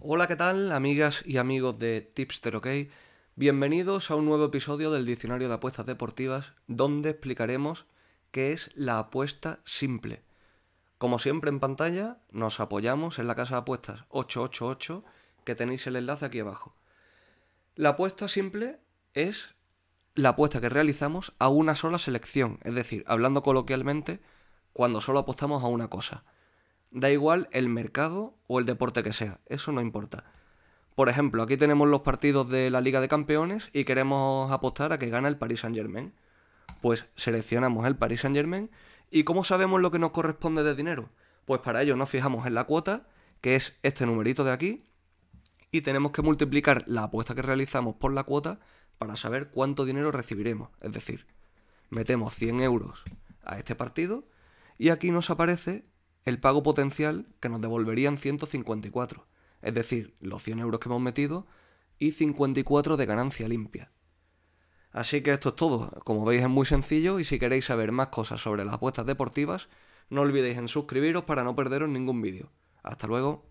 Hola, ¿qué tal, amigas y amigos de Tipster OK? Bienvenidos a un nuevo episodio del Diccionario de Apuestas Deportivas, donde explicaremos qué es la apuesta simple. Como siempre en pantalla, nos apoyamos en la casa de apuestas 888, que tenéis el enlace aquí abajo. La apuesta simple es la apuesta que realizamos a una sola selección, es decir, hablando coloquialmente, cuando solo apostamos a una cosa. Da igual el mercado o el deporte que sea, eso no importa. Por ejemplo, aquí tenemos los partidos de la Liga de Campeones y queremos apostar a que gana el Paris Saint-Germain. Pues seleccionamos el Paris Saint-Germain y ¿cómo sabemos lo que nos corresponde de dinero? Pues para ello nos fijamos en la cuota, que es este numerito de aquí, y tenemos que multiplicar la apuesta que realizamos por la cuota para saber cuánto dinero recibiremos. Es decir, metemos 100 euros a este partido y aquí nos aparece el pago potencial que nos devolverían 154, es decir, los 100 euros que hemos metido y 54 de ganancia limpia. Así que esto es todo, como veis es muy sencillo y si queréis saber más cosas sobre las apuestas deportivas, no olvidéis en suscribiros para no perderos ningún vídeo. Hasta luego.